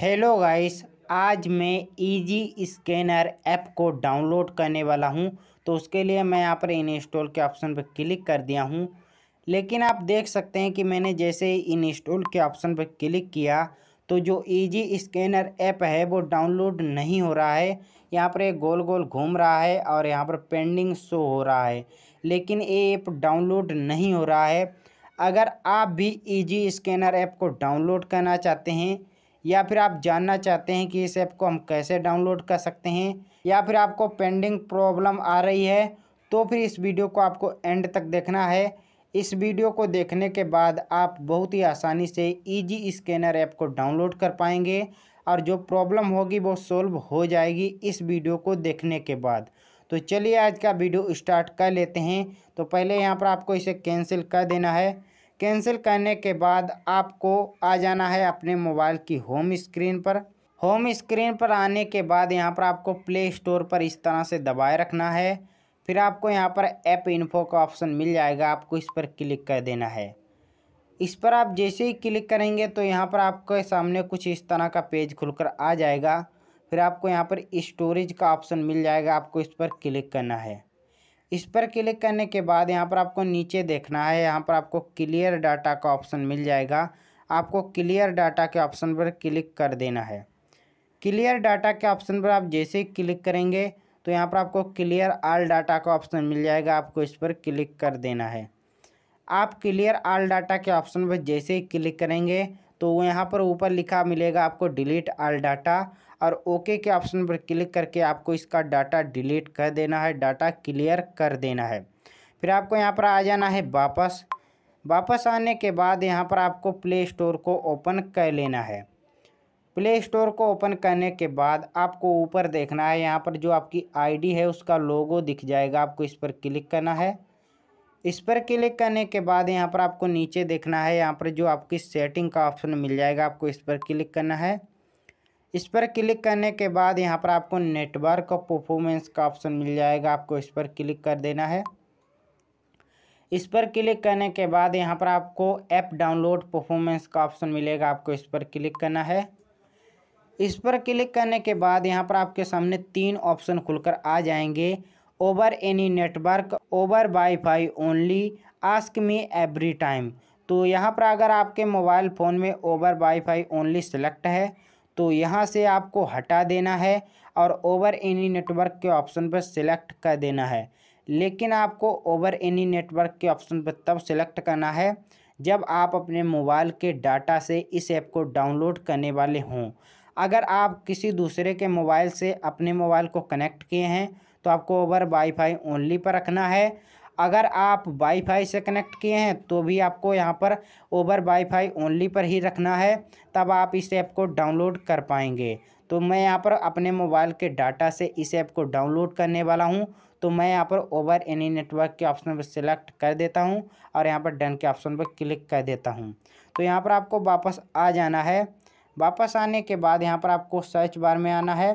hello guys आज मैं easy scanner app को डाउनलोड करने वाला हूं तो उसके लिए मैं यहाँ पर इंस्टॉल के ऑप्शन पर क्लिक कर दिया हूं लेकिन आप देख सकते हैं कि मैंने जैसे ही इंस्टॉल के ऑप्शन पर क्लिक किया तो जो इजी स्कैनर ऐप है वो डाउनलोड नहीं हो रहा है यहाँ पर एक गोल गोल घूम रहा है और यहाँ पर पेंडिंग शो हो रहा है लेकिन ये ऐप डाउनलोड नहीं हो रहा है अगर आप भी इजी स्कैनर ऐप को डाउनलोड करना चाहते हैं या फिर आप जानना चाहते हैं कि इस ऐप को हम कैसे डाउनलोड कर सकते हैं या फिर आपको पेंडिंग प्रॉब्लम आ रही है तो फिर इस वीडियो को आपको एंड तक देखना है इस वीडियो को देखने के बाद आप बहुत ही आसानी से ईजी स्कैनर ऐप को डाउनलोड कर पाएंगे और जो प्रॉब्लम होगी वो सॉल्व हो जाएगी इस वीडियो को देखने के बाद तो चलिए आज का वीडियो स्टार्ट कर लेते हैं तो पहले यहाँ पर आपको इसे कैंसिल कर देना है कैंसिल करने के बाद आपको आ जाना है अपने मोबाइल की होम स्क्रीन पर होम स्क्रीन पर आने के बाद यहाँ पर आपको प्ले स्टोर पर इस तरह से दबाए रखना है फिर आपको यहाँ पर ऐप इन्फो का ऑप्शन मिल जाएगा आपको इस पर क्लिक कर देना है इस पर आप जैसे ही क्लिक करेंगे तो यहाँ पर आपके सामने कुछ इस तरह का पेज खुलकर आ जाएगा फिर आपको यहाँ पर स्टोरेज का ऑप्शन मिल जाएगा आपको इस पर क्लिक करना है इस पर क्लिक करने के बाद यहाँ पर आपको नीचे देखना है यहाँ पर आपको क्लियर डाटा का ऑप्शन मिल जाएगा आपको क्लियर डाटा के ऑप्शन पर क्लिक कर देना है क्लियर डाटा के ऑप्शन पर आप जैसे ही क्लिक करेंगे तो यहाँ पर आपको क्लियर आल डाटा का ऑप्शन मिल जाएगा आपको इस पर क्लिक कर देना है आप क्लियर आल डाटा के ऑप्शन पर जैसे ही क्लिक करेंगे तो यहाँ पर ऊपर लिखा मिलेगा आपको डिलीट आल डाटा और ओके के ऑप्शन पर क्लिक करके आपको इसका डाटा डिलीट कर देना है डाटा क्लियर कर देना है फिर आपको यहाँ पर आ जाना है वापस वापस आने के बाद यहाँ पर आपको प्ले स्टोर को ओपन कर लेना है प्ले स्टोर को ओपन करने के बाद आपको ऊपर देखना है यहाँ पर जो आपकी आईडी है उसका लोगो दिख जाएगा आपको इस पर क्लिक करना है इस पर क्लिक करने के बाद यहाँ पर आपको नीचे देखना है यहाँ पर जो आपकी सेटिंग का ऑप्शन मिल जाएगा आपको इस पर क्लिक करना है इस पर क्लिक करने के बाद यहाँ पर आपको नेटवर्क और परफॉर्मेंस का ऑप्शन मिल जाएगा आपको इस पर क्लिक कर देना है इस पर क्लिक करने के बाद यहाँ पर आपको ऐप डाउनलोड परफॉर्मेंस का ऑप्शन मिलेगा आपको इस पर क्लिक करना है इस पर क्लिक करने के बाद यहाँ पर आपके सामने तीन ऑप्शन खुलकर आ जाएंगे over any network over WiFi only ask me every time तो यहाँ पर अगर आपके मोबाइल फ़ोन में ओवर वाईफाई ओनली सेलेक्ट है तो यहाँ से आपको हटा देना है और ओवर एनी नेटवर्क के ऑप्शन पर सिलेक्ट कर देना है लेकिन आपको ओवर एनी नेटवर्क के ऑप्शन पर तब सिलेक्ट करना है जब आप अपने मोबाइल के डाटा से इस ऐप को डाउनलोड करने वाले हों अगर आप किसी दूसरे के मोबाइल से अपने मोबाइल को कनेक्ट किए हैं तो आपको ओवर वाईफाई ओनली पर रखना है अगर आप वाईफाई से कनेक्ट किए हैं तो भी आपको यहाँ पर ओवर वाईफाई ओनली पर ही रखना है तब आप इस ऐप को डाउनलोड कर पाएंगे तो मैं यहाँ पर अपने मोबाइल के डाटा से इस ऐप को डाउनलोड करने वाला हूँ तो मैं यहाँ पर ओवर एनी नेटवर्क के ऑप्शन पर सिलेक्ट कर देता हूँ और यहाँ पर डन के ऑप्शन पर क्लिक कर देता हूँ तो यहाँ पर आपको वापस आ जाना है वापस आने के बाद यहाँ पर आपको सर्च बार में आना है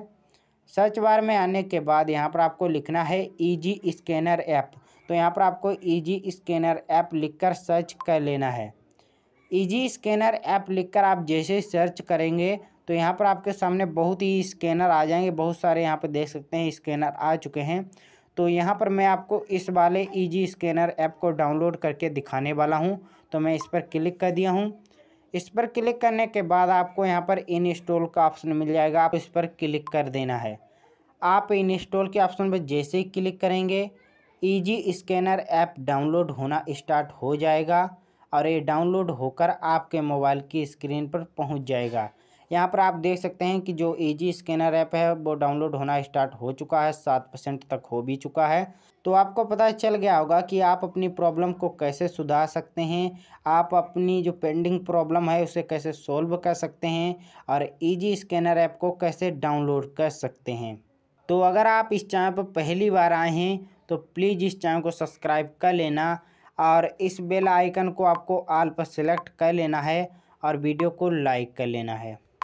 सर्च बार में आने के बाद यहाँ पर आपको लिखना है ई स्कैनर ऐप तो यहाँ पर आपको ईजी स्कैनर ऐप लिखकर सर्च कर लेना है ईजी स्कैनर ऐप लिखकर आप जैसे सर्च करेंगे तो यहाँ पर आपके सामने बहुत ही स्कैनर आ जाएंगे बहुत सारे यहाँ पर देख सकते हैं स्कैनर आ चुके हैं तो यहाँ पर मैं आपको इस वाले ईजी स्कैनर ऐप को डाउनलोड करके दिखाने वाला हूँ तो मैं इस पर क्लिक कर दिया हूँ इस पर क्लिक करने के बाद आपको यहाँ पर इंस्टॉल का ऑप्शन मिल जाएगा आप इस पर क्लिक कर देना है आप इनस्टॉल के ऑप्शन पर जैसे ही क्लिक करेंगे ईजी स्कैनर ऐप डाउनलोड होना स्टार्ट हो जाएगा और ये डाउनलोड होकर आपके मोबाइल की स्क्रीन पर पहुंच जाएगा यहाँ पर आप देख सकते हैं कि जो ईजी स्कैनर ऐप है वो डाउनलोड होना स्टार्ट हो चुका है सात परसेंट तक हो भी चुका है तो आपको पता चल गया होगा कि आप अपनी प्रॉब्लम को कैसे सुधार सकते हैं आप अपनी जो पेंडिंग प्रॉब्लम है उसे कैसे सॉल्व कर सकते हैं और ईजी स्कैनर ऐप को कैसे डाउनलोड कर सकते हैं तो अगर आप इस चैनल पर पहली बार आए हैं तो प्लीज़ इस चैनल को सब्सक्राइब कर लेना और इस बेल आइकन को आपको आल पर सेलेक्ट कर लेना है और वीडियो को लाइक कर लेना है